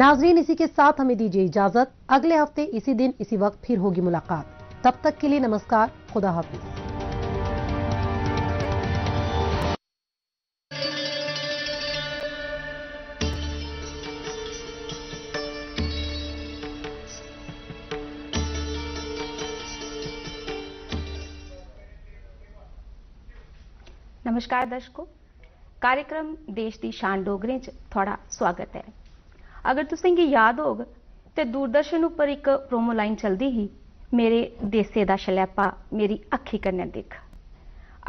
नाजरीन इसी के साथ हमें दीजिए इजाजत अगले हफ्ते इसी दिन इसी वक्त फिर होगी मुलाकात तब तक के लिए नमस्कार खुदा हाफिज नमस्कार दर्शकों कार्यक्रम देश की शान डोगरें थोड़ा स्वागत है ਅਗਰ ਤੁਸੀਂ ਇਹ ਯਾਦ ਹੋਗ ਤੇ ਦੂਰਦਰਸ਼ਨ ਉੱਪਰ ਇੱਕ ਪ੍ਰੋਮੋ ਲਾਈਨ ਚਲਦੀ ਹੀ ਮੇਰੇ ਦੇਸੇ ਦਾ ਸ਼ਲੇਪਾ ਮੇਰੀ ਅੱਖੀ ਕਨੇ ਦੇਖ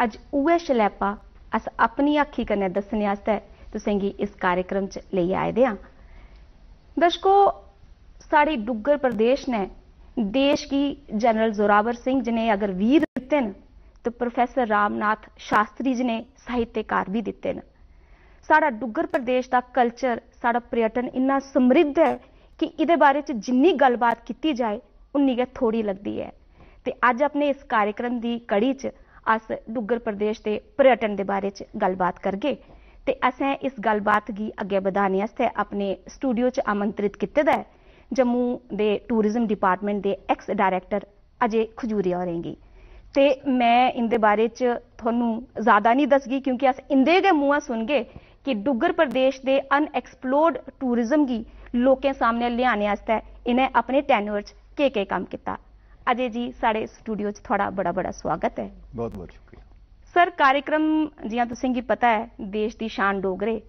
ਅੱਜ ਉਹ ਸ਼ਲੇਪਾ ਅਸ ਆਪਣੀ ਅੱਖੀ ਕਨੇ ਦੱਸਣ ਵਾਸਤੇ ਤੁਸੀਂ ਕੀ ਇਸ ਕਾਰਜਕ੍ਰਮ ਚ ਲਈ ਆਏ ਦੇ ਆ ਦਸ਼ਕੋ साड़ी ਡੁੱਗਰ ਪ੍ਰਦੇਸ਼ ਨੇ ਦੇਸ਼ ਕੀ ਜਨਰਲ ਜ਼ੋਰਾਵਰ ਸਿੰਘ जी ਅਗਰ ਵੀਰ ਦਿੱਤੇ दिते न ਪ੍ਰੋਫੈਸਰ ਰਾਮਨਾਥ ਸ਼ਾਸਤਰੀ ਜੀ ਨੇ ਸਾਹਿਤਕਾਰ ਵੀ ਦਿੱਤੇ दिते ਸਾਡਾ ਡੁੱਗਰ ਪ੍ਰਦੇਸ਼ ਦਾ ਕਲਚਰ ਸਾਡਾ ਪ੍ਰਯਟਨ ਇੰਨਾ ਸਮਰਿੱਧ ਹੈ ਕਿ ਇਹਦੇ ਬਾਰੇ ਚ ਜਿੰਨੀ ਗੱਲਬਾਤ ਕੀਤੀ ਜਾਏ ਉਨੀ ਕਿ ਥੋੜੀ ਲੱਗਦੀ ਹੈ ਤੇ ਅੱਜ ਆਪਣੇ ਇਸ ਕਾਰਜਕ੍ਰਮ ਦੀ ਕੜੀ ਚ ਅਸ ਡੁੱਗਰ ਪ੍ਰਦੇਸ਼ ਦੇ ਪ੍ਰਯਟਨ ਦੇ ਬਾਰੇ ਚ ਗੱਲਬਾਤ ਕਰਗੇ ਤੇ ਅਸਾਂ ਇਸ ਗੱਲਬਾਤ ਦੀ ਅੱਗੇ ਵਧਾਣੇ ਵਾਸਤੇ ਆਪਣੇ ਸਟੂਡੀਓ ਚ ਆਮੰਤ੍ਰਿਤ ਕੀਤੇ ਦਾ ਜੰਮੂ ਦੇ ਟੂਰਿਜ਼ਮ ਡਿਪਾਰਟਮੈਂਟ ਦੇ ਐਕਸ ਡਾਇਰੈਕਟਰ ਅਜੇ ਖਜੂਰੀਆ ਰਹੇਗੀ ਤੇ ਮੈਂ ਇਹਦੇ ਬਾਰੇ ਚ ਤੁਹਾਨੂੰ ਜ਼ਿਆਦਾ ਨਹੀਂ ਦੱਸਗੀ ਕਿਉਂਕਿ ਅਸ ਇੰਦੇ ਦੇ ਮੂੰਹਾਂ ਸੁਣ ਕਿ ਡੁੱਗਰ ਪ੍ਰਦੇਸ਼ ਦੇ ਅਨਐਕਸਪਲੋਰਡ ਟੂਰਿਜ਼ਮ ਦੀ ਲੋਕਾਂ ਸਾਹਮਣੇ ਲਿਆਣ ਵਾਸਤੇ ਇਹਨੇ ਆਪਣੇ ਟੈਨਿਓਰ 'ਚ ਕੀ ਕੀ ਕੰਮ ਕੀਤਾ ਅਜੇ ਜੀ ਸਾਡੇ ਸਟੂਡੀਓ 'ਚ ਤੁਹਾਡਾ ਬੜਾ ਬੜਾ ਸਵਾਗਤ ਹੈ ਬਹੁਤ ਬਹੁਤ ਸ਼ੁਕਰੀਆ ਸਰ ਕਾਰਜਕ੍ਰਮ ਜਿਵੇਂ ਤੁਸੀਂ ਕੀ ਪਤਾ ਹੈ ਦੇਸ਼ ਦੀ ਸ਼ਾਨ ਡੋਗਰੇ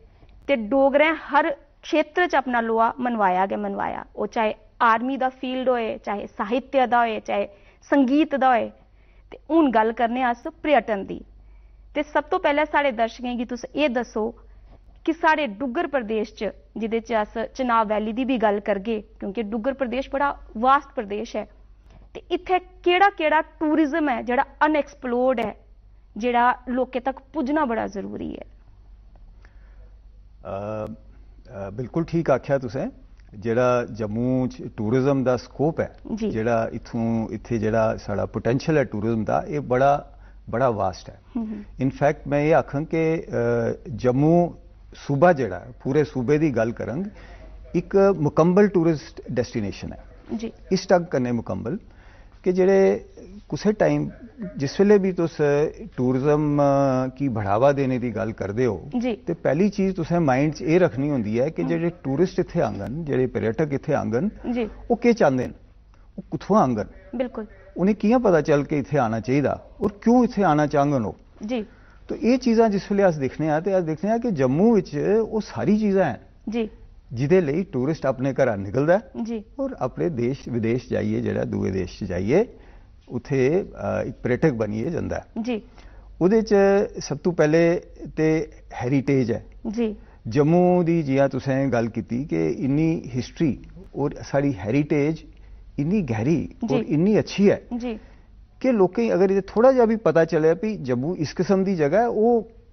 ਤੇ ਡੋਗਰੇ ਹਰ ਖੇਤਰ 'ਚ ਆਪਣਾ ਲੋਹਾ ਮਨਵਾਇਆ ਗਿਆ ਮਨਵਾਇਆ ਉਹ ਚਾਹੇ ਆਰਮੀ ਦਾ ਫੀਲਡ ਹੋਏ ਚਾਹੇ ਸਾਹਿਤ ਦਾ ਹੋਏ ਚਾਹੇ ਸੰਗੀਤ ਦਾ ਹੋਏ ਤੇ ਹੁਣ ਗੱਲ ਕਰਨੇ ਆਸ ਪ੍ਰਯਟਨ ਦੀ ਤੇ ਸਭ ਤੋਂ ਪਹਿਲਾਂ ਸਾਡੇ ਦਰਸ਼ਕਾਂ ਕੀ ਤੁਸੀਂ ਇਹ ਦੱਸੋ कि साढ़े डुग्गर प्रदेश च जेह्दे च अस चनाव वैली की भी गल करगे क्योंकि डुग्गर प्रदेश बड़ा वास्ट प्रदेश है तो इतने केह्ड़ा टूरिज्म है जो अनएक्सप्लोर्ड है जोड़ा लोगों तक पुजना बड़ा जरूरी है आ, आ, बिल्कुल ठीक आख्या तुसें जेह्ड़ा जम्मू च टूरिज्म का स्कोप है जो इतों इतने जेह्ड़ा सा पोटेंशियल है टूरिज्म का यह बड़ा बड़ा वास्ट है हम्म, इनफैक्ट हम्म। मैं ये आखंग कि जम्मू ਸੂਬਾ ਜਿਹੜਾ ਪੂਰੇ ਸੂਬੇ ਦੀ ਗੱਲ ਕਰਾਂਗੇ ਇੱਕ ਮੁਕੰਮਲ ਟੂਰਿਸਟ ਡੈਸਟੀਨੇਸ਼ਨ ਹੈ ਜੀ ਇਸ ਟੱਗ ਕਰਨੇ ਮੁਕੰਮਲ ਕਿ ਜਿਹੜੇ ਕਿਸੇ ਟਾਈਮ ਜਿਸ ਵੇਲੇ ਵੀ ਤੁਸੀਂ ਟੂਰਿਜ਼ਮ ਕੀ ਬੜਾਵਾ ਦੇਣੇ ਦੀ ਗੱਲ ਕਰਦੇ ਹੋ ਤੇ ਪਹਿਲੀ ਚੀਜ਼ ਤੁਸੀਂ ਮਾਈਂਡ 'ਚ ਇਹ ਰੱਖਣੀ ਹੁੰਦੀ ਹੈ ਕਿ ਜਿਹੜੇ ਟੂਰਿਸਟ ਇੱਥੇ ਆਂਗਨ ਜਿਹੜੇ ਪਰਯਟਕ ਇੱਥੇ ਆਂਗਨ ਉਹ ਕੀ ਚਾਹੁੰਦੇ ਨੇ ਉਹ ਕਿੱਥੋਂ ਆਂਗਨ ਬਿਲਕੁਲ ਉਹਨੇ ਕਿਹਾ ਪਤਾ ਚੱਲ ਕੇ ਇੱਥੇ ਆਣਾ ਚਾਹੀਦਾ ਔਰ ਕਿਉਂ ਇੱਥੇ ਆਣਾ ਚਾਹੰਗਨ ਉਹ ਜੀ ਤੋ ਇਹ ਚੀਜ਼ਾਂ ਜਿਸ ਵੇਲੇ ਅਸ ਦੇਖਨੇ ਆ ਤੇ ਅਸ ਦੇਖਨੇ ਆ ਕਿ ਜੰਮੂ ਵਿੱਚ ਉਹ ਸਾਰੀ ਚੀਜ਼ਾਂ ਹੈ ਜੀ ਜਿਹਦੇ ਲਈ ਟੂਰਿਸਟ ਆਪਣੇ ਘਰਾਂ ਨਿਕਲਦਾ ਹੈ ਜੀ ਔਰ ਆਪਣੇ ਦੇਸ਼ ਵਿਦੇਸ਼ ਜਾਈਏ ਜਿਹੜਾ ਦੂਏ ਦੇਸ਼ ਚ ਜਾਈਏ ਉਥੇ ਇੱਕ ਪ੍ਰੇਟਕ ਬਣੀਏ ਜਾਂਦਾ ਜੀ ਉਹਦੇ ਚ ਸਭ ਤੋਂ ਪਹਿਲੇ ਤੇ ਹੈਰੀਟੇਜ ਹੈ ਜੀ ਜੰਮੂ ਦੀ ਜਿਆ ਤੁਸੀਂ ਗੱਲ ਕੀਤੀ ਕਿ ਇੰਨੀ ਹਿਸਟਰੀ ਔਰ ਸਾਡੀ ਹੈਰੀਟੇਜ ਇੰਨੀ ਗਹਿਰੀ ਔਰ ਇੰਨੀ ਅੱਛੀ ਹੈ ਜੀ કે લોકો ઈગર થોડા જ બી પતા ચલે ભી જम्मू ਇਸ કિસમ દી જગ્યા ઓ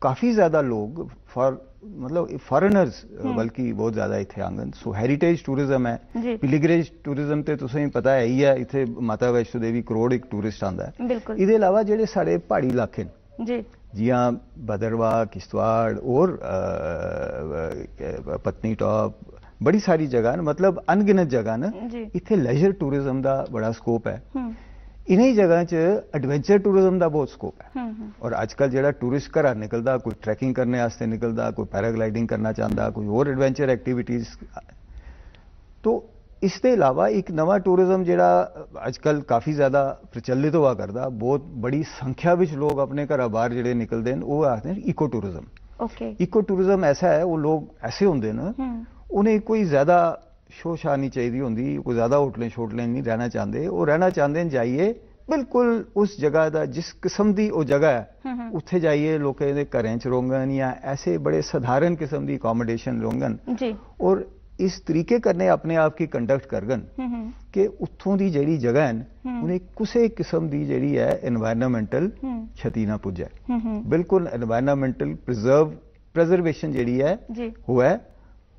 કાફી જ્યાદા લોગ ફોર મતલબ ફોરેનર્સ બલકી બહોત જ્યાદા ઇથે આંગન સો હેરિટેજ ટુરિઝમ હે પિલિગ્રીજ ટુરિઝમ તે તુસیں પતા હી હે ઇથે માતા વૈષ્ણો દેવી કરોડ એક ટુરિસ્ટ આંદા હે ઇદે علاوہ જેડે સાડે پہاڑی ઇલાકે જી જીયા બધરવા કિસ્ત્વાડ ઓર પતની ટોપ બડી સારી જગ્યા મતલબ અનગિનેત જગ્યા ન ઇથે લેજર ટુરિઝમ દા બડા સ્કોપ હે હમ इन्हीं जगह च एडवेंचर टूरिज्म का बहुत स्कोप है हम्म, हम्म। और अजकल जो टूरिस्ट घर निकलता कोई ट्रैकिंग करने आस्ते कोई पैराग्लाइडिंग करना चाहता कोई होर एडवेंचर एक्टिविटीज तो इसके अलावा एक नवा टूरिज्म जोड़ा अजकल काफ़ी ज़्यादा प्रचलित हुआ कर बहुत बड़ी संख्या में लोग अपने घर बहर जो निकलते हैं वो आखते हैं इको टूरिज्म इको टूरिज्म ऐसा है वो लोग ऐसे होंगे ना हम्म। उन्हें कोई ज़्यादा शो शाह नहीं चाहिदी होंदी कोई ज्यादा होटलें शोटलें नहीं रहना चाहते वो रहना चाहते हैं जाइए बिल्कुल उस जगह का जिस किस्म की वो जगह है हम्म, हम्म। उत्थे जाइए लोगों के घर च रोंगन या ऐसे बड़े साधारण किस्म की अकोमोडेशन रोंगन और इस तरीके करने अपने आप की कंडक्ट करगन हम्म, कि उत्थों की जी जगह है उन्हें किसी किस्म की जी है एनवायरमेंटल क्षति ना पुजे बिल्कुल एनवायरमेंटल प्रिजर्व प्रिजर्वेशन जी है हुआ है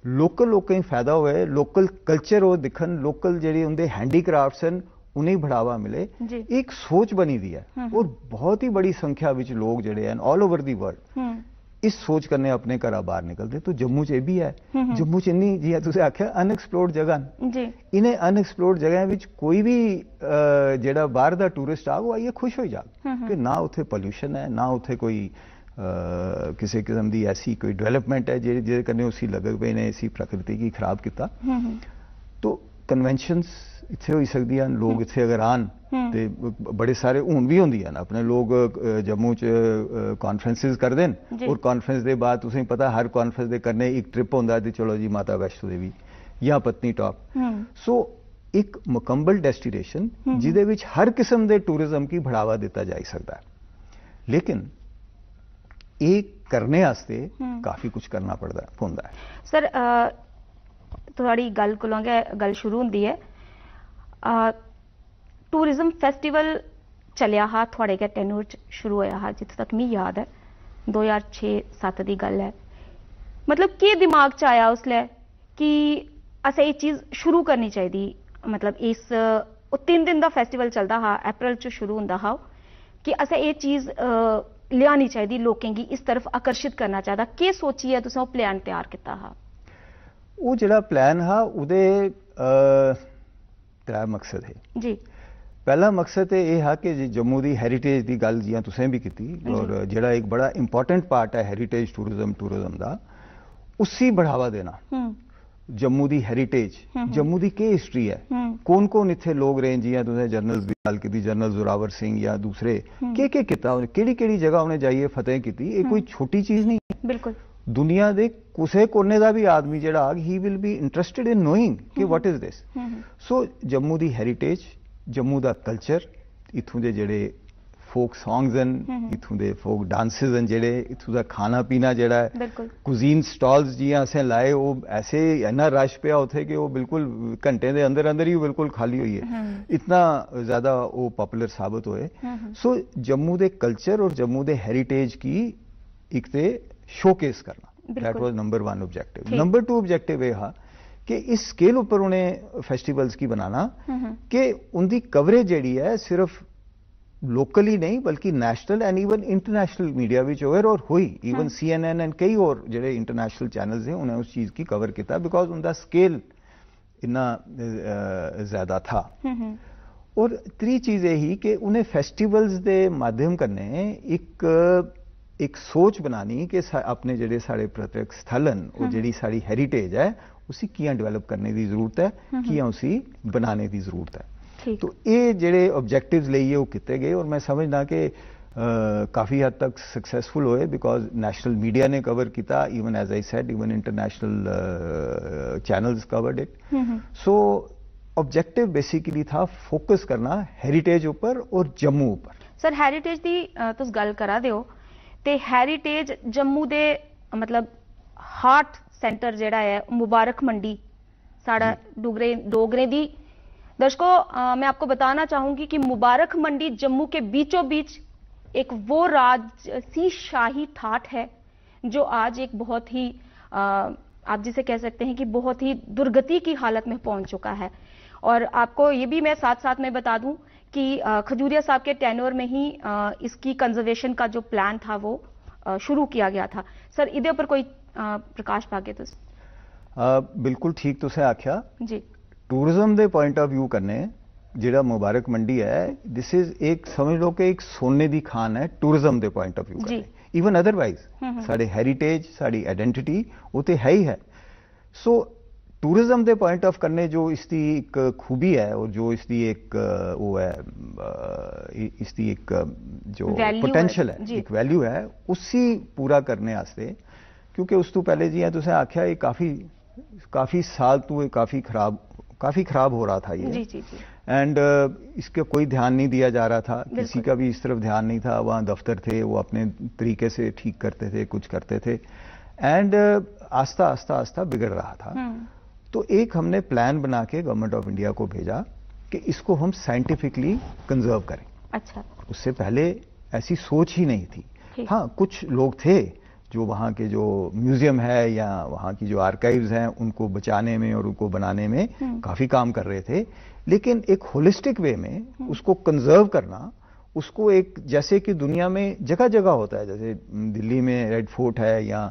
ਲੋਕਲ ਲੋਕਾਂ ਨੂੰ ਫਾਇਦਾ ਹੋਵੇ ਲੋਕਲ ਕਲਚਰ ਉਹ ਦਿਖਣ ਲੋਕਲ ਜਿਹੜੀ ਹੁੰਦੇ ਹੈਂਡੀਕ੍ਰਾਫਟਸ ਹਨ ਉਨੇ ਬੜਾਵਾ ਮਿਲੇ ਇੱਕ ਸੋਚ ਬਣੀ ਦੀ ਹੈ ਉਹ ਬਹੁਤ ਹੀ ਬੜੀ ਸੰਖਿਆ ਵਿੱਚ ਲੋਕ ਜਿਹੜੇ ਹਨ 올 ਓਵਰ ਦੀ ਵਰਲਡ ਇਸ ਸੋਚ ਕਰਨੇ ਆਪਣੇ ਘਰਾਂ ਬਾਹਰ ਨਿਕਲਦੇ ਤੋ ਜੰਮੂ ਚ ਇਹ ਵੀ ਹੈ ਜੰਮੂ ਚ ਨਹੀਂ ਜੀ ਤੁਸੀਂ ਆਖਿਆ ਅਨਐਕਸਪਲੋਰਡ ਜਗ੍ਹਾ ਜੀ ਇਹਨੇ ਅਨਐਕਸਪਲੋਰਡ ਜਗ੍ਹਾ ਵਿੱਚ ਕੋਈ ਵੀ ਜਿਹੜਾ ਬਾਹਰ ਦਾ ਟੂਰਿਸਟ ਆ ਉਹ ਆਈਏ ਖੁਸ਼ ਹੋ ਜਾ ਕਿ ਨਾ ਉੱਥੇ ਪੋਲੂਸ਼ਨ ਹੈ ਨਾ ਉੱਥੇ ਕੋਈ किसी किस्म की ऐसी कोई डिवेलपमेंट है जिद कने उसी लगन पे ने इसी प्रकृति की खराब किया हम्म, हम्म। तो कन्वेंशन इतने हो सकती हैं लोग हम्म। इतने अगर आन तो बड़े सारे हूं भी होंगे अपने लोग जम्मू च कॉन्फ्रेंस करते हैं और कॉन्फ्रेंस के बाद तुम्हें पता हर कॉन्फ्रेंस के करने एक ट्रिप हों चलो जी माता वैष्णो देवी या पत्नी टॉप सो एक मुकम्बल डेस्टिनेशन जिदे हर किस्म के टूरिज्म की बढ़ावा दिता जाता है लेकिन ਇਹ ਕਰਨੇ ਵਾਸਤੇ ਕਾਫੀ ਕੁਝ ਕਰਨਾ ਪੜਦਾ ਹੁੰਦਾ ਹੈ ਸਰ ਤੁਹਾਡੀ ਗੱਲ ਕੋਲੋਂਗੇ ਗੱਲ ਸ਼ੁਰੂ ਹੁੰਦੀ ਹੈ ਟੂਰਿਜ਼ਮ ਫੈਸਟੀਵਲ ਚੱਲਿਆ ਹਾ ਤੁਹਾਡੇ ਕੇ ਟੈਨੂਰ ਚ ਸ਼ੁਰੂ ਹੋਇਆ ਹਾ ਜਿੱਥੇ ਤੱਕ ਮੈਨੂੰ ਯਾਦ ਹੈ 2006-7 ਦੀ ਗੱਲ ਹੈ ਮਤਲਬ ਕੀ ਦਿਮਾਗ ਚ ਆਇਆ ਉਸ ਲੈ ਕਿ ਅਸਾਂ ਇਹ ਚੀਜ਼ ਸ਼ੁਰੂ ਕਰਨੀ ਚਾਹੀਦੀ ਮਤਲਬ ਇਸ ਉਹ 3 ਦਿਨ ਦਾ ਫੈਸਟੀਵਲ ਚੱਲਦਾ ਹਾ ਅਪ੍ਰੈਲ ਚ ਸ਼ੁਰੂ ਹੁੰਦਾ ਹਾ ਕਿ ਅਸਾਂ ਇਹ ਚੀਜ਼ लियानी चाहिदी लोगों की इस तरफ आकर्षित करना चाहिदा के सोची है तुसें ओ प्लान तैयार किया हा ओ जेड़ा प्लान हा उदे त्रै मकसद है जी पहला मकसद यह हा कि जम्मू की हेरिटेज की गल जियां तुसें भी की और जेड़ा एक बड़ा इंपॉर्टेंट पार्ट है हेरिटेज टूरिज्म टूरिज्म का उसी बढ़ावा देना हम्म। ਜੰਮੂ ਦੀ ਹੈਰੀਟੇਜ ਜੰਮੂ ਦੀ ਕੀ ਹਿਸਟਰੀ ਹੈ ਕੌਣ ਕੌਣ ਇੱਥੇ ਲੋਕ ਰਹੇ ਜੀ ਤੁਸੀਂ ਜਰਨਲਸ ਦੀ ਗੱਲ ਕੀਤੀ ਜਨਰਲ ਜ਼ੁਰਾਵਰ ਸਿੰਘ ਜਾਂ ਦੂਸਰੇ ਕੀ ਕੀ ਕੀਤਾ ਉਹਨੇ ਕਿਹੜੀ ਕਿਹੜੀ ਜਗ੍ਹਾ ਉਹਨੇ ਜਾਈਏ ਫਤਿਹ ਕੀਤੀ ਇਹ ਕੋਈ ਛੋਟੀ ਚੀਜ਼ ਨਹੀਂ ਬਿਲਕੁਲ ਦੁਨੀਆ ਦੇ ਕਿਸੇ ਕੋਨੇ ਦਾ ਵੀ ਆਦਮੀ ਜਿਹੜਾ he will be interested in knowing ਕਿ what is this so Jammu ਦੀ ਹੈਰੀਟੇਜ ਜੰਮੂ ਦਾ ਕਲਚਰ ਇਥੋਂ ਦੇ ਜਿਹੜੇ फोक सॉन्ग्स हैं इतों के फोक डांसेस हैं जेह्ड़े इतों का खाना पीना जेह्ड़ा है कुजीन स्टॉल्स जियां असें लाए वो ऐसे इन्ना रश पे उ कि वो बिल्कुल घंटे के अंदर अंदर ही बिल्कुल खाली हुई है इतना ज़्यादा वो पॉपुलर साबित होए सो जम्मू के कल्चर और जम्मू के हैरीटेज की एक तो शोकेस करना that was number one objective number two objective यह हा कि इस स्केल उपर उन्हें फेस्टिवल्स की बनाना कि उनकी कवरेज जी है सिर्फ लोकली नहीं बल्कि national and even international media भी जो और हुई even C N N and कई और जो इंटरनेशनल चैनल्स हैं उन्हें उस चीज की कवर किया बिकॉज उनका स्केल इन्ना ज्यादा था हम्म, हम्म। और त्री चीज यही कि उन्हें फेस्टिवल्स के माध्यम कन्नै एक एक सोच बनानी कि अपने जो साढ़े प्रत्यक्ष स्थल और जी साड़ी हैरीटेज है उसी किया डिवेलप करने की जरूरत है हम्म, किया उसी बनाने की जरूरत है ਠੀਕ ਤੋ ਇਹ ਜਿਹੜੇ ਆਬਜੈਕਟਿਵਸ ਲਈਏ ਉਹ ਕਿਤੇ ਗਏ ਔਰ ਮੈਂ ਸਮਝਦਾ ਕਿ ਕਾਫੀ ਹੱਦ ਤੱਕ ਸਕਸੈਸਫੁਲ ਹੋਏ ਬਿਕੋਜ਼ ਨੈਸ਼ਨਲ ਮੀਡੀਆ ਨੇ ਕਵਰ ਕੀਤਾ even as I said even international channels covered it so objective basically था फोकस करना हेरीटेज उपर और जम्मू उपर सर हेरीटेज दी तुस गल करा दे हो ते हेरीटेज जम्मू दे मतलब हार्ट सेंटर जेड़ा है मुबारक मंडी साढ़ा डोगरे डोगरे दी दर्शकों मैं आपको बताना चाहूंगी कि मुबारक मंडी जम्मू के बीचों बीच एक वो राजसी शाही ठाट है जो आज एक बहुत ही आप जिसे कह सकते हैं कि बहुत ही दुर्गति की हालत में पहुंच चुका है और आपको ये भी मैं साथ साथ में बता दूं कि खजूरिया साहब के टेनोर में ही इसकी कंजर्वेशन का जो प्लान था वो शुरू किया गया था सर इधर पर कोई प्रकाश भाग्य तो बिल्कुल ठीक तो से आख्या जी टूरिज्म के पॉइंट ऑफ व्यू करने जोड़ा मुबारक मंडी है दिस इज एक समझ लो कि एक सोने की खान है टूरिज्म के point of view even otherwise साढ़े हैरीटेज साड़ी आइडेंटिटी वो तो है ही है सो so, टूरिज्म के पॉइंट ऑफ करने जो इसकी एक खूबी है और जो इसकी एक वो है इसकी एक जो पोटेंशियल है, है एक वैल्यू है उसी पूरा करने आस्ते क्योंकि उस तो पहले जी तुसें तो आख्या काफी काफी साल तू तो काफी खराब काफ़ी ख़राब हो रहा था ये एंड uh, इसका कोई ध्यान नहीं दिया जा रहा था किसी का भी इस तरफ ध्यान नहीं था वहां दफ्तर थे वो अपने तरीके से ठीक करते थे कुछ करते थे एंड uh, आस्ता आस्ता आस्ता बिगड़ रहा था हम्म। तो एक हमने प्लान बना के गवर्नमेंट ऑफ इंडिया को भेजा कि इसको हम साइंटिफिकली कंजर्व करें अच्छा उससे पहले ऐसी सोच ही नहीं थी हाँ कुछ लोग थे जो वहाँ के जो म्यूजियम है या वहाँ की जो आर्काइव्स हैं उनको बचाने में और उनको बनाने में हम्म। काफ़ी काम कर रहे थे लेकिन एक होलिस्टिक वे में हम्म। उसको कंजर्व करना उसको एक जैसे कि दुनिया में जगह जगह होता है जैसे दिल्ली में रेड फोर्ट है या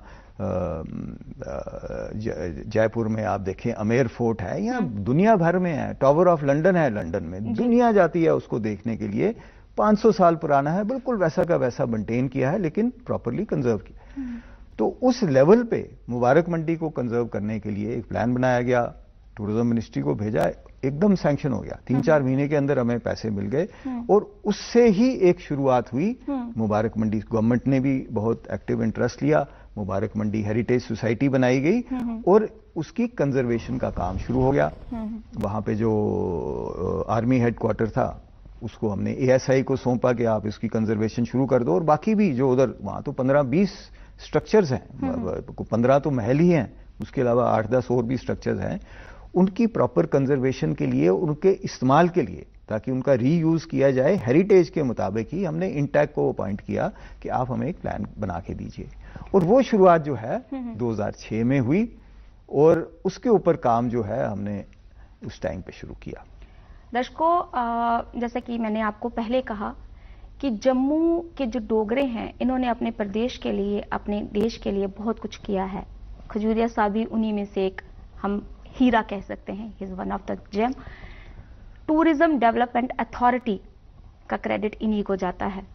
जयपुर में आप देखें अमेर फोर्ट है या हम्म। दुनिया भर में है टावर ऑफ लंदन है लंदन में दुनिया जाती है उसको देखने के लिए 500 साल पुराना है बिल्कुल वैसा का वैसा मेंटेन किया है लेकिन प्रॉपरली कंजर्व किया है तो उस लेवल पे मुबारक मंडी को कंजर्व करने के लिए एक प्लान बनाया गया टूरिज्म मिनिस्ट्री को भेजा एकदम सैंक्शन हो गया तीन चार महीने के अंदर हमें पैसे मिल गए हम्म। और उससे ही एक शुरुआत हुई हम्म। मुबारक मंडी गवर्नमेंट ने भी बहुत एक्टिव इंटरेस्ट लिया मुबारक मंडी हेरिटेज सोसाइटी बनाई गई हम्म। और उसकी कंजर्वेशन का काम शुरू हो गया वहां पे जो आर्मी हेडक्वार्टर था उसको हमने एएसआई को सौंपा कि आप इसकी कंजर्वेशन शुरू कर दो और बाकी भी जो उधर वहां तो पंद्रह बीस स्ट्रक्चर्स हैं हम्म, हम्म। पंद्रह तो महल ही हैं उसके अलावा आठ दस और भी स्ट्रक्चर्स हैं उनकी प्रॉपर कंजर्वेशन के लिए उनके इस्तेमाल के लिए ताकि उनका रीयूज किया जाए हेरिटेज के मुताबिक ही हमने इंटैक को अपॉइंट किया कि आप हमें एक प्लान बना के दीजिए और वो शुरुआत जो है 2006 हम्म, में हुई और उसके ऊपर काम जो है हमने उस टाइम पे शुरू किया दर्शकों जैसा कि मैंने आपको पहले कहा कि जम्मू के जो डोगरे हैं इन्होंने अपने प्रदेश के लिए अपने देश के लिए बहुत कुछ किया है खजूरिया साहब भी उन्हीं में से एक हम हीरा कह सकते हैं is one of the gem tourism development authority का क्रेडिट इन्हीं को जाता है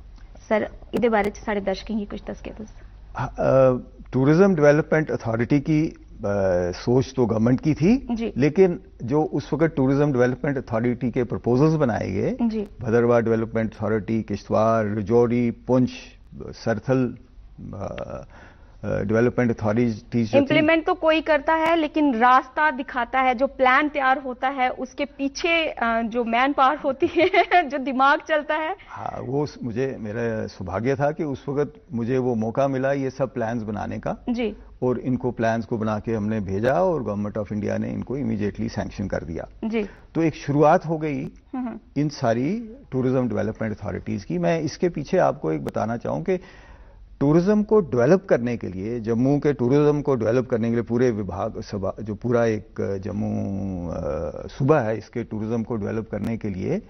सर बारे सारे ਚ ਸਾਡੇ कुछ दस के ਤਸਕੀਰ टूरिज्म डेवलपमेंट अथॉरिटी की सोच तो गवर्नमेंट की थी लेकिन जो उस वक्त टूरिज्म डेवलपमेंट अथॉरिटी के प्रपोजल्स बनाए गए Bhadarwah development authority Kishtwar Rajouri Poonch Sarthal development authority implement तो कोई करता है लेकिन रास्ता दिखाता है जो प्लान तैयार होता है उसके पीछे जो मैन पावर होती है जो दिमाग चलता है हाँ वो मुझे मेरा सौभाग्य था कि उस वक्त मुझे वो मौका मिला ये सब प्लान्स बनाने का जी और इनको प्लान्स को बना के हमने भेजा और गवर्नमेंट ऑफ इंडिया ने इनको इमीडिएटली सैंक्शन कर दिया जी तो एक शुरुआत हो गई हम्म, हम्म। इन सारी टूरिज्म डेवलपमेंट अथॉरिटीज की मैं इसके पीछे आपको एक बताना चाहूं कि टूरिज्म को डेवलप करने के लिए जम्मू के टूरिज्म को डेवलप करने के लिए पूरे विभाग सभा जो पूरा एक जम्मू सूबा है इसके टूरिज्म को डेवलप करने के लिए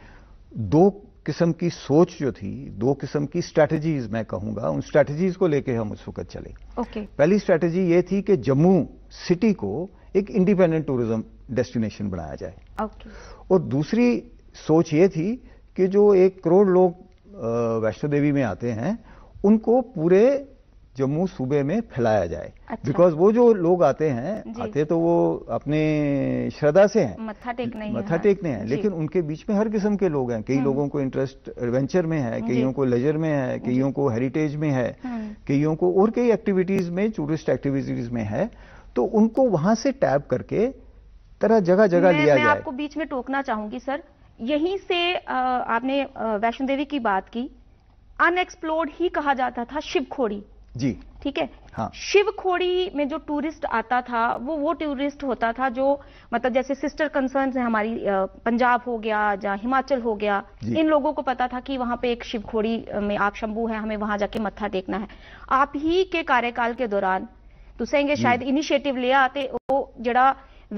दो किस्म की सोच जो थी दो किस्म की स्ट्रैटेजीज मैं कहूंगा उन स्ट्रैटेजीज को लेके हम उस वक्त चले okay. पहली स्ट्रैटेजी ये थी कि जम्मू सिटी को एक इंडिपेंडेंट टूरिज्म डेस्टिनेशन बनाया जाए okay. और दूसरी सोच ये थी कि जो एक करोड़ लोग वैष्णो देवी में आते हैं उनको पूरे जम्मू सूबे में फैलाया जाए बिकॉज अच्छा। वो जो लोग आते हैं आते तो वो अपने श्रद्धा से हैं मत्था टेकने मत्था टेकने हैं लेकिन उनके बीच में हर किस्म के लोग हैं कई हम्म। लोगों को इंटरेस्ट एडवेंचर में है कईयों को लेजर में है कईयों को हेरिटेज में है हम्म। कईयों को और कई एक्टिविटीज में टूरिस्ट एक्टिविटीज में है तो उनको वहां से टैप करके तरह जगह जगह लिया जाए आपको बीच में टोकना चाहूंगी सर यहीं से आपने वैष्णो देवी की बात की अनएक्सप्लोर्ड ही कहा जाता था शिवखोड़ी जी ठीक है हाँ। शिवखोड़ी में जो टूरिस्ट आता था वो वो टूरिस्ट होता था जो मतलब जैसे सिस्टर कंसर्न है हमारी पंजाब हो गया या हिमाचल हो गया इन लोगों को पता था कि वहां पे एक शिव खोड़ी में आप शंभू है हमें वहां जाके मत्था टेकना है आप ही के कार्यकाल के दौरान तुसेंगे तो शायद इनिशिएटिव लिया आते वो जड़ा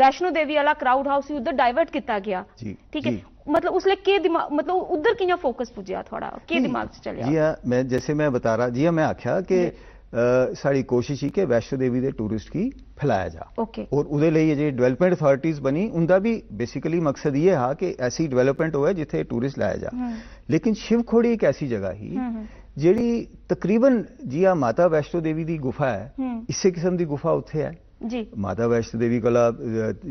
वैष्णो देवी वाला क्राउड हाउस उधर डाइवर्ट किया गया ठीक है मतलब उसले के दिमाग मतलब उधर किया फोकस पुजया थोड़ा के दिमाग च चलिया जी मैं जैसे मैं बता रहा जी मैं आख्या कि सारी कोशिश ही कि वैष्णो देवी के टूरिस्ट की फैलाया जा ओके और उदे लिए जो डेवलपमेंट अथॉरिटीज बनी उनका भी बेसिकली मकसद ये हा कि ऐसी डेवलपमेंट हो जिथे टूरिस्ट लाया जा हम्म। लेकिन शिवखोड़ी एक ऐसी जगह ही ਜਿਹੜੀ हम्म, हम्म। तकरीबन ਜੀ माता वैष्णो देवी की गुफा है ਹੈ किस्म की गुफा ਗੁਫਾ है जी माता वैष्णो देवी कोला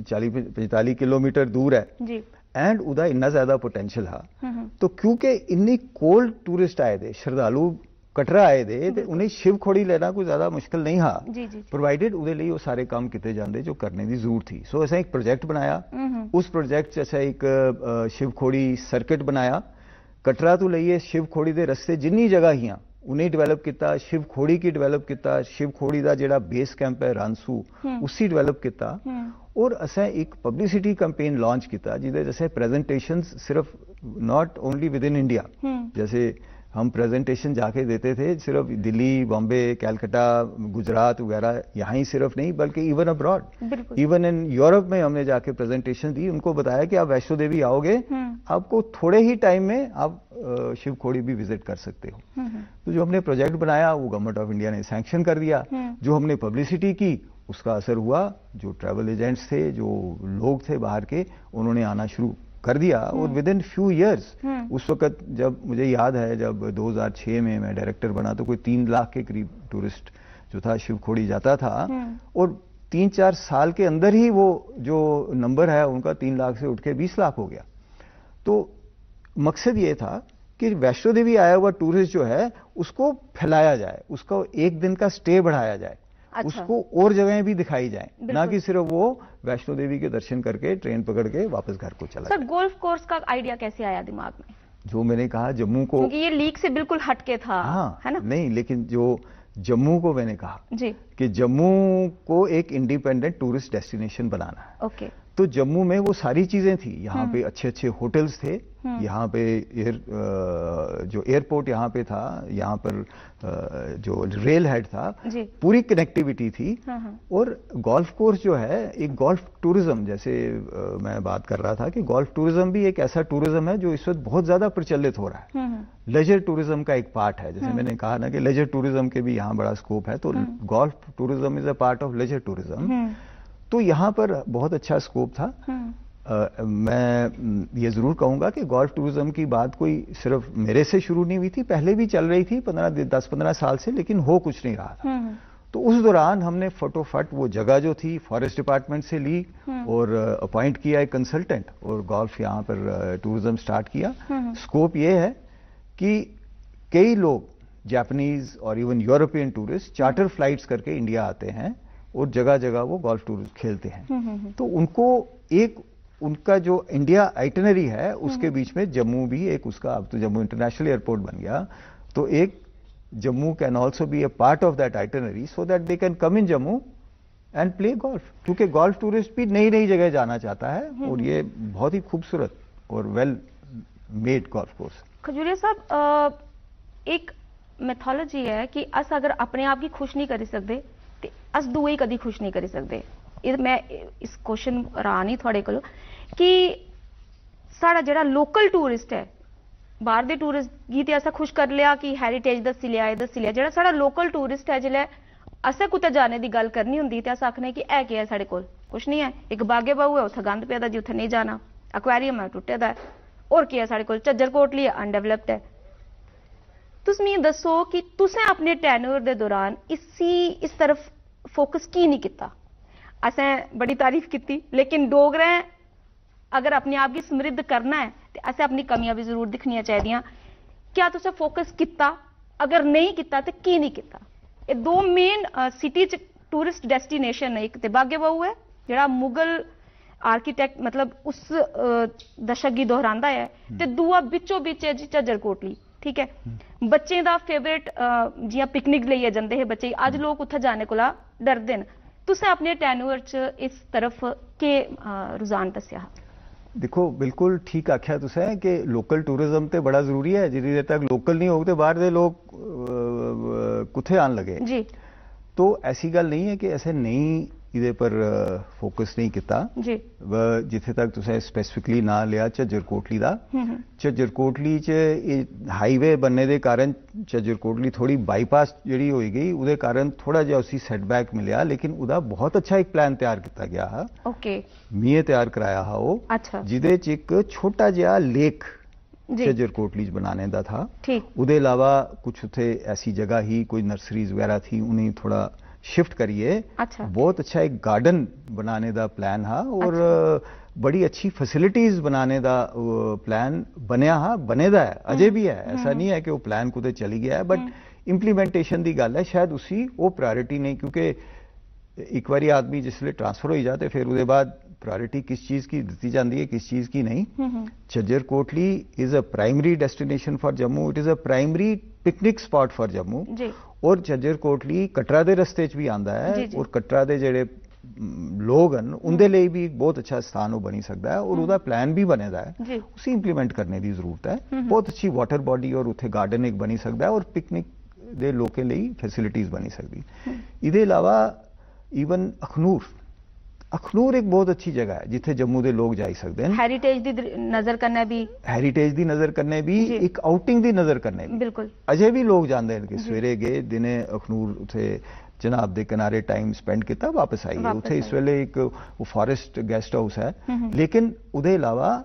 चालीस पैंतालीस किलोमीटर दूर है जी एंड उदा इन्ना ज्यादा पोटेंशियल हा हम्म, हम्म। तो क्योंकि इन्नी कोल्ड टूरिस्ट आए थे श्रद्धालु कटरा आए थे हम्म, तो उन्हें शिव खोड़ी लेना कोई ज्यादा मुश्किल नहीं हा प्रोवाइडेड उदे लिए वो सारे काम किए जाते जो करने की जरूरत थी सो so, एक प्रोजेक्ट बनाया उस प्रोजेक्ट असा एक शिव खोड़ी सर्किट बनाया कटरा तो लईए शिव खोड़ी के रस्ते जिनी जगह ही उन्हें डिवेलप किया शिव खोड़ी की डिवेलप किया शिव खोड़ी का जोड़ा बेस कैंप है रानसू हम्म। उसी डिवेलप किया हम्म। और असें एक पब्लिसिटी कंपेन लॉन्च किया जिसे प्रेजेंटेशन सिर्फ not only within India जैसे हम प्रेजेंटेशन जाके देते थे सिर्फ दिल्ली बॉम्बे कैलकटा गुजरात वगैरह यहाँ ही सिर्फ नहीं बल्कि even abroad even in Europe में हमने जाके प्रेजेंटेशन दी उनको बताया कि आप वैष्णो देवी आओगे हम्म। आपको थोड़े ही टाइम में आप शिवखोड़ी भी विजिट कर सकते हो हम्म, हम्म। तो जो हमने प्रोजेक्ट बनाया वो गवर्नमेंट ऑफ इंडिया ने सैंक्शन कर दिया जो हमने पब्लिसिटी की उसका असर हुआ जो ट्रैवल एजेंट्स थे जो लोग थे बाहर के उन्होंने आना शुरू कर दिया और विद इन फ्यू ईयर्स उस वक्त जब मुझे याद है जब 2006 में मैं डायरेक्टर बना तो कोई तीन लाख के करीब टूरिस्ट जो था शिवखोड़ी जाता था हम्म। और तीन चार साल के अंदर ही वो जो नंबर है उनका तीन लाख से उठ के बीस लाख हो गया तो मकसद ये था कि वैष्णो देवी आया हुआ टूरिस्ट जो है उसको फैलाया जाए उसका एक दिन का स्टे बढ़ाया जाए अच्छा। उसको और जगह भी दिखाई जाए ना कि सिर्फ वो वैष्णो देवी के दर्शन करके ट्रेन पकड़ के वापस घर को चला सर गोल्फ कोर्स का आइडिया कैसे आया दिमाग में जो मैंने कहा जम्मू को क्योंकि ये लीक से बिल्कुल हटके था हाँ है ना नहीं लेकिन जो जम्मू को मैंने कहा जी कि जम्मू को एक इंडिपेंडेंट टूरिस्ट डेस्टिनेशन बनाना है ओके तो जम्मू में वो सारी चीजें थी यहाँ पे हम्म। अच्छे अच्छे होटल्स थे हम्म। यहाँ पे एयर जो एयरपोर्ट यहाँ पे था यहाँ पर जो रेल हेड था पूरी कनेक्टिविटी थी हाँ, हाँ। और गोल्फ कोर्स जो है एक गोल्फ टूरिज्म जैसे मैं बात कर रहा था कि गोल्फ टूरिज्म भी एक ऐसा टूरिज्म है जो इस वक्त बहुत ज्यादा प्रचलित हो रहा है हम्म, लेजर टूरिज्म का एक पार्ट है जैसे हाँ। मैंने कहा ना कि लेजर टूरिज्म के भी यहाँ बड़ा स्कोप है तो golf tourism is a part of leisure tourism तो यहाँ पर बहुत अच्छा स्कोप था आ, हम्म। मैं ये जरूर कहूंगा कि गोल्फ टूरिज्म की बात कोई सिर्फ मेरे से शुरू नहीं हुई थी पहले भी चल रही थी पंद्रह दस पंद्रह साल से लेकिन हो कुछ नहीं रहा था हम्म। तो उस दौरान हमने फटोफट वो जगह जो थी फॉरेस्ट डिपार्टमेंट से ली हम्म। और अपॉइंट किया एक कंसल्टेंट और गोल्फ यहाँ पर टूरिज्म स्टार्ट किया स्कोप ये है कि कई लोग जापानीज और even European tourist charter flights करके इंडिया आते हैं और जगह जगह वो गोल्फ टूर खेलते हैं हम्म, हम्म, हम्म। तो उनको एक उनका जो इंडिया आइटनरी है उसके बीच में जम्मू भी एक उसका अब तो जम्मू इंटरनेशनल एयरपोर्ट बन गया तो एक Jammu can also be a part of that itinerary so that they can come in Jammu and play golf क्योंकि गोल्फ टूरिस्ट भी नई नई जगह जाना चाहता है और ये बहुत ही खूबसूरत और well made golf course Khajuria साहब एक मेथोलॉजी है कि अस अगर अपने आप की खुश नहीं कर सकते ਤੇ ਅਸ ਦੋਏ ਕਦੀ ਖੁਸ਼ ਨਹੀਂ ਕਰ ਸਕਦੇ ਇਹ ਮੈਂ ਇਸ ਕੁਐਸਚਨ ਰਾਂ ਨਹੀਂ ਤੁਹਾਡੇ ਕੋਲ ਕਿ ਸਾਡਾ ਜਿਹੜਾ ਲੋਕਲ ਟੂਰਿਸਟ ਹੈ ਬਾਹਰ ਦੇ ਟੂਰਿਸਟ ਗੀ ਤੇ ਅਸਾਂ ਖੁਸ਼ ਕਰ ਲਿਆ ਕਿ ਹੈਰੀਟੇਜ ਦੱਸ ਲਿਆ ਇਹ ਦੱਸ ਲਿਆ ਜਿਹੜਾ ਸਾਡਾ ਲੋਕਲ ਟੂਰਿਸਟ ਹੈ ਜਿਹੜਾ ਅਸਾਂ ਕੁਤੇ ਜਾਣੇ ਦੀ ਗੱਲ ਕਰਨੀ ਹੁੰਦੀ ਤੇ ਅਸਾਂ ਆਖਨੇ ਕਿ ਇਹ ਕੀ ਹੈ ਸਾਡੇ ਕੋਲ ਕੁਛ ਨਹੀਂ ਹੈ ਇੱਕ ਬਾਗੇ ਬਾਹੂ ਹੈ ਉੱਥੇ ਗੰਦ ਪਿਆਦਾ ਜੀ ਉੱਥੇ ਨਹੀਂ ਜਾਣਾ ਐਕੁਆਰੀਅਮ ਹੈ ਟੁੱਟੇ ਦਾ ਔਰ ਕੀ ਹੈ ਸਾਡੇ ਕੋਲ ਚੱਜਰ ਕੋਟਲੀ ਅਨਡਿਵੈਲਪਡ ਹੈ ਤੁਸੀਂ ਮੈਨੂੰ ਦੱਸੋ ਕਿ ਤੁਸੀਂ ਆਪਣੇ ਟੈਨਰ ਦੇ ਦੌਰਾਨ ਇਸੀ ਇਸ ਤਰਫ ਫੋਕਸ ਕੀ ਨਹੀਂ ਕੀਤਾ ਅਸਾਂ ਬੜੀ ਤਾਰੀਫ ਕੀਤੀ ਲੇਕਿਨ ਡੋਗਰਾ ਅਗਰ ਆਪਣੇ ਆਪ ਕੀ ਸਮਰਿੱਧ ਕਰਨਾ ਹੈ ਤੇ ਅਸਾਂ ਆਪਣੀ ਕਮੀਆਂ ਵੀ ਜ਼ਰੂਰ ਦਿਖਣੀਆਂ ਚਾਹੀਦੀਆਂ ਕੀ ਤੁਸੀਂ ਫੋਕਸ ਕੀਤਾ ਅਗਰ ਨਹੀਂ ਕੀਤਾ ਤੇ ਕੀ ਨਹੀਂ ਕੀਤਾ ਇਹ ਦੋ ਮੇਨ ਸਿਟੀ ਚ ਟੂਰਿਸਟ ਡੈਸਟੀਨੇਸ਼ਨ ਹੈ ਇੱਕ ਤੇ ਬਾਗੇਵਾਉ ਹੈ ਜਿਹੜਾ ਮੁਗਲ ਆਰਕੀਟੈਕਟ ਮਤਲਬ ਉਸ ਦਸ਼ਕ ਦੀ ਦੁਹਰਾਂਦਾ ਹੈ ਤੇ ਦੂਆ ਵਿੱਚੋਂ ਵਿੱਚ ਹੈ ਜੀ ਚਜਰਕੋਟਲੀ ठीक है बच्चे का फेवरेट जो पिकनिक ले जाते हैं बच्चे अज लोग उत जाने को डरते हैं अपने टैनुअर च इस तरफ के रुझान दसिया देखो बिल्कुल ठीक आख्या तुसें कि लोकल टूरिज्म तो बड़ा जरूरी है जिनी देर तक लोकल नहीं होते बाहर के लोग कुछ आन लगे जी तो ऐसी गल नहीं है कि ऐसे नहीं ਇਹਦੇ ਪਰ ਫੋਕਸ ਨਹੀਂ ਕੀਤਾ ਜੀ ਜਿੱਥੇ ਤੱਕ ਤੁਸੀਂ ਸਪੈਸੀਫਿਕਲੀ ਨਾ ਲਿਆ ਚਜਰਕੋਟਲੀ ਦਾ ਚਜਰਕੋਟਲੀ 'ਚ ਇਹ ਹਾਈਵੇ ਬੰਨੇ ਦੇ ਕਾਰਨ ਚਜਰਕੋਟਲੀ ਥੋੜੀ ਬਾਈਪਾਸ ਜਿਹੜੀ ਹੋਈ ਗਈ ਉਹਦੇ ਕਾਰਨ ਥੋੜਾ ਜਿਹਾ ਉਸੇ ਸੈਟਬੈਕ ਮਿਲਿਆ ਲੇਕਿਨ ਉਹਦਾ ਬਹੁਤ ਅੱਛਾ ਇੱਕ ਪਲਾਨ ਤਿਆਰ ਕੀਤਾ ਗਿਆ ਹੈ ਓਕੇ ਮੀਏ ਤਿਆਰ ਕਰਾਇਆ ਹੈ ਉਹ ਜਿਹਦੇ 'ਚ ਇੱਕ ਛੋਟਾ ਜਿਹਾ ਲੇਖ ਸ਼ਜਰ ਚ ਬਣਾਣੇ ਦਾ ਥਾ ਉਹਦੇ ਇਲਾਵਾ ਕੁਝ ਉਥੇ ਐਸੀ ਜਗ੍ਹਾ ਹੀ ਕੋਈ ਨਰਸਰੀਜ਼ ਵਗੈਰਾ ਥੀ ਉਹਨੇ ਥੋੜਾ शिफ्ट करिए अच्छा बहुत अच्छा एक गार्डन बनाने का प्लान हा और अच्छा। बड़ी अच्छी फैसिलिटीज बनाने का प्लान बनया हा बने दा है अजय हम्म। भी है ऐसा हम्म। नहीं है कि वो प्लान कुछ चली गया है बट इंप्लीमेंटेशन की गल है शायद उसी वो प्रायोरिटी नहीं क्योंकि एक बार आदमी जिसल ट्रांसफर हो जाते फिर उसके बाद प्रायोरिटी किस चीज़ की दी जाती है किस चीज़ की नहीं Jhajjar Kotli is a primary destination for Jammu it is a primary picnic spot for Jammu ਔਰ ਜੱਜਰ ਕੋਟਲੀ ਕਟਰਾ ਦੇ ਰਸਤੇ 'ਚ ਵੀ ਆਂਦਾ ਹੈ ਔਰ ਕਟਰਾ ਦੇ ਜਿਹੜੇ ਲੋਗ ਹਨ ਉਹਦੇ ਲਈ ਵੀ ਬਹੁਤ ਅੱਛਾ ਸਥਾਨ ਉਹ ਬਣੀ ਸਕਦਾ ਹੈ ਔਰ ਉਹਦਾ ਪਲਾਨ ਵੀ ਬਣੇਦਾ ਹੈ ਉਸੇ ਇੰਪਲੀਮੈਂਟ ਕਰਨ ਦੀ ਜ਼ਰੂਰਤ ਹੈ ਬਹੁਤ ਅੱਛੀ ਵਾਟਰ ਬਾਡੀ ਔਰ ਉੱਥੇ ਗਾਰਡਨ ਇੱਕ ਬਣੀ ਸਕਦਾ ਹੈ ਔਰ ਪਿਕਨਿਕ ਦੇ ਲੋਕਾਂ ਲਈ ਫੈਸਿਲਿਟੀਆਂ ਬਣੀ ਸਕਦੀ ਇਹਦੇ ਇਲਾਵਾ ਈਵਨ ਅਖਨੂਰ ਅਖਨੂਰ ਇੱਕ ਬਹੁਤ ਅੱਛੀ ਜਗ੍ਹਾ ਹੈ ਜਿੱਥੇ ਜੰਮੂ ਦੇ ਲੋਕ ਜਾ ਸਕਦੇ ਹਨ ਹੈਰੀਟੇਜ ਦੀ ਨਜ਼ਰ ਕਰਨਾ ਵੀ ਹੈਰੀਟੇਜ ਦੀ ਨਜ਼ਰ ਕਰਨੇ ਵੀ ਇੱਕ ਆਊਟਿੰਗ ਦੀ ਨਜ਼ਰ ਕਰਨੇ ਵੀ ਬਿਲਕੁਲ ਅਜੇ ਵੀ ਲੋਕ ਜਾਂਦੇ ਹਨ ਕਿ ਸਵੇਰੇ ਗਏ ਦਿਨੇ ਅਖਨੂਰ ਉਥੇ ਜਨਾਬ ਦੇ ਕਿਨਾਰੇ ਟਾਈਮ ਸਪੈਂਡ ਕੀਤਾ ਵਾਪਸ ਆਈਏ ਉਥੇ ਇਸ ਵੇਲੇ ਇੱਕ ਫੋਰੈਸਟ ਗੈਸਟ ਹਾਊਸ ਹੈ ਲੇਕਿਨ ਉਹਦੇ ਇਲਾਵਾ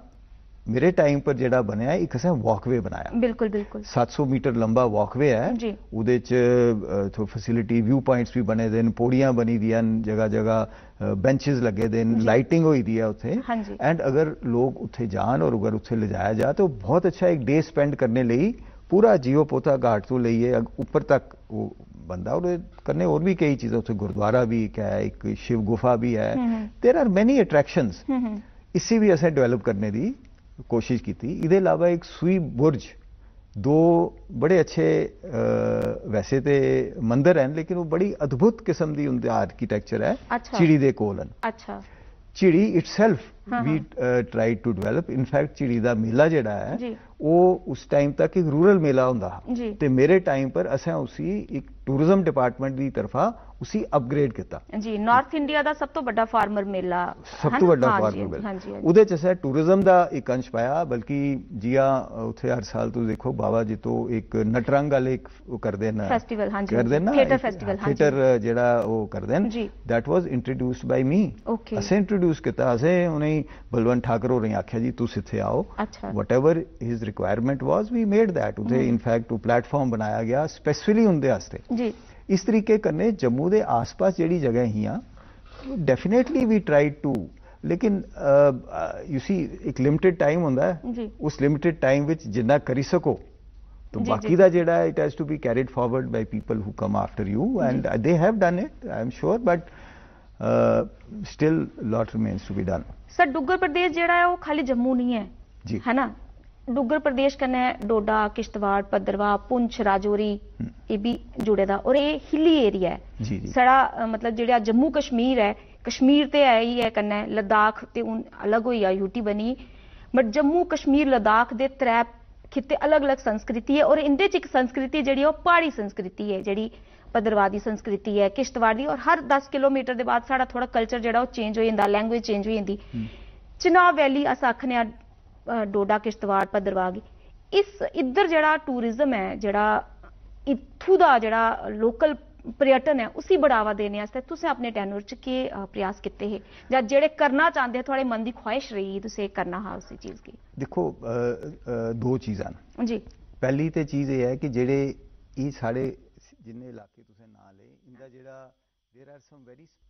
मेरे टाइम पर जेड़ा बनया एक असें वॉकवे बनाया बिल्कुल बिल्कुल 700 मीटर लंबा वॉकवे है ओदे च तो फैसिलिटी व्यू पॉइंट्स भी बने दिन पौड़ियां बनी दियां जगह जगह बेंचेस लगे दिन लाइटिंग हुई दी है उसे एंड हाँ अगर लोग उत्थे जान और अगर उत्थे ले जाया जाए तो बहुत अच्छा एक डे स्पेंड करने लिए पूरा जियो पोता घाट तो लिए उपर तक वो बंदा और करने और भी कई चीजें उसे गुरुद्वारा भी क्या है एक शिव गुफा भी है देर आर मैनी अट्रैक्शन इसी भी असें डेवलप करने की ਕੋਸ਼ਿਸ਼ ਕੀਤੀ ਇਹਦੇ ਇਲਾਵਾ ਇੱਕ ਸੂਈ ਬੁਰਜ ਦੋ ਬੜੇ ਅੱਛੇ ਵੈਸੇ ਤੇ ਮੰਦਰ ਹਨ ਲੇਕਿਨ ਉਹ ਬੜੀ ਅਦਭੁਤ ਕਿਸਮ ਦੀ ਉਹਨਾਂ ਦਾ ਆਰਕੀਟੈਕਚਰ ਹੈ ਚਿੜੀ ਦੇ ਕੋਲ ਹਨ ਅੱਛਾ ਚਿੜੀ itself we try to develop in fact ਚਿੜੀ ਦਾ ਮੇਲਾ ਜਿਹੜਾ ਹੈ ਉਹ ਉਸ ਟਾਈਮ ਤੱਕ ਇੱਕ ਰੂਰਲ ਮੇਲਾ ਹੁੰਦਾ ਤੇ ਮੇਰੇ ਟਾਈਮ ਪਰ ਅਸਾਂ ਉਸੇ ਇੱਕ ਟੂਰਿਜ਼ਮ ਡਿਪਾਰਟਮੈਂਟ ਦੀ ਤਰਫਾ ਉਸੇ ਅਪਗ੍ਰੇਡ ਕੀਤਾ ਜੀ ਨਾਰਥ ਇੰਡੀਆ ਦਾ ਸਭ ਤੋਂ ਵੱਡਾ ਫਾਰਮਰ ਮੇਲਾ ਸਭ ਤੋਂ ਵੱਡਾ ਫਾਰਮਰ ਮੇਲਾ ਉਹਦੇ ਚ ਅਸਾਂ ਟੂਰਿਜ਼ਮ ਦਾ ਇੱਕ ਅੰਸ਼ ਪਾਇਆ ਬਲਕਿ ਜੀਆ ਉੱਥੇ ਹਰ ਸਾਲ ਤੋਂ ਦੇਖੋ ਬਾਬਾ ਜੀ ਤੋਂ ਇੱਕ ਨਟਰੰਗ ਵਾਲੇ ਇੱਕ ਕਰਦੇ ਨਾ ਫੈਸਟੀਵਲ ਹਾਂਜੀ ਕਰਦੇ ਨਾ ਥੀਏਟਰ ਫੈਸਟੀਵਲ ਹਾਂਜੀ ਥੀਏਟਰ ਜਿਹੜਾ ਉਹ ਕਰਦੇ ਨੇ ਦੈਟ ਵਾਸ ਇੰਟਰੋਡਿਊਸਡ ਬਾਈ ਮੀ ਅਸਾਂ ਇੰਟਰੋਡਿਊਸ ਕੀਤਾ ਅਸਾਂ ਉਹਨੇ बलवंत ठाकर होरें आखिया जी तुम इतने आओ whatever his requirement was we made that उत्थे इनफैक्ट प्लेटफॉर्म बनाया गया स्पेसिफिकली उनके इस तरीके कन्नै जम्मू आस आसपास जी जगह ही डेफिनेटली वी ट्राई टू लेकिन इसी एक लिमिटेड टाइम हों उस लिमिटेड टाइम विच जिन्ना करी सको तो बाकी का जोड़ा it has to be carried forward by people who come after you and they have done it I am sure but still lot remains to be done sir Duggar Pradesh ਜਿਹੜਾ ਹੈ ਉਹ ਖਾਲੀ ਜੰਮੂ ਨਹੀਂ ਹੈ ਜੀ ਹੈਨਾ ਡੁੱਗਰ ਪ੍ਰਦੇਸ਼ ਕਨੇ ਡੋਡਾ ਕਿਸ਼ਤਵਾੜ ਪਦਰਵਾ ਪੁੰਛ ਰਾਜੋਰੀ ਇਹ ਵੀ ਜੁੜੇ ਦਾ ਔਰ ਇਹ ਹਿੱਲੀ ਏਰੀਆ ਹੈ ਜੀ ਜੀ ਸੜਾ ਮਤਲਬ ਜਿਹੜਾ ਜੰਮੂ ਕਸ਼ਮੀਰ ਹੈ ਕਸ਼ਮੀਰ ਤੇ ਆਇਆ ਹੀ ਹੈ ਕਨੇ ਲਦਾਖ ਤੇ ਉਹ ਅਲੱਗ ਹੋਈ ਆ ਯੂਟੀ ਬਣੀ ਬਟ ਜੰਮੂ ਕਸ਼ਮੀਰ ਲਦਾਖ ਦੇ ਤਰੇ ਖਿੱਤੇ ਅਲੱਗ-ਅਲੱਗ ਸੰਸਕ੍ਰਿਤੀ ਹੈ ਔਰ ਇੰਦੇ ਚ ਇੱਕ ਸੰਸਕ੍ਰਿਤੀ ਜਿਹੜੀ ਉਹ ਪਹਾੜੀ ਸੰਸਕ੍ਰਿਤੀ ਹੈ ਜਿਹੜੀ ਪਦਰਵਾਦੀ ਸੰਸਕ੍ਰਿਤੀ ਹੈ ਕਿਸ਼ਤਵਾੜੀ ਔਰ ਹਰ 10 ਕਿਲੋਮੀਟਰ ਦੇ ਬਾਅਦ ਸਾਡਾ ਥੋੜਾ ਕਲਚਰ ਜਿਹੜਾ ਉਹ ਚੇਂਜ ਹੋ ਜਾਂਦਾ ਲੈਂਗੁਏਜ ਚੇਂਜ ਹੋ ਜਾਂਦੀ ਚਨਾ ਵੈਲੀ ਆ ਡੋਡਾ ਕਿਸ਼ਤਵਾੜ ਪਦਰਵਾਗੀ ਇਸ ਇੱਧਰ ਜਿਹੜਾ ਟੂਰਿਜ਼ਮ ਹੈ ਜਿਹੜਾ ਇੱਥੂ ਦਾ ਜਿਹੜਾ ਲੋਕਲ ਪ੍ਰਯਤਨ ਹੈ ਉਸੇ ਬੜਾਵਾ ਦੇਣੇ ਵਾਸਤੇ ਤੁਸੀਂ ਆਪਣੇ ਟੈਨਰ ਚ ਕੀ ਪ੍ਰਯਾਸ ਕੀਤੇ ਹੈ ਜਾਂ ਜਿਹੜੇ ਕਰਨਾ ਚਾਹੁੰਦੇ ਤੁਹਾਡੇ ਮਨ ਦੀ ਖੁਆਇਸ਼ ਰਹੀ ਤੁਸੀਂ ਕਰਨਾ ਹਾ ਉਸੇ ਚੀਜ਼ ਕੀ ਦੇਖੋ ਦੋ ਚੀਜ਼ਾਂ ਜੀ ਪਹਿਲੀ ਤੇ ਚੀਜ਼ ਇਹ ਹੈ ਕਿ ਜਿਹੜੇ ਇਹ ਸਾਡੇ ਜਿੰਨੇ ਇਲਾਕੇ ਤੁਸੀਂ ਨਾਲ ਲਏ ਇਹਦਾ ਜਿਹੜਾ ਦੇਰ ਆਰ ਸਮ ਵੈਰੀ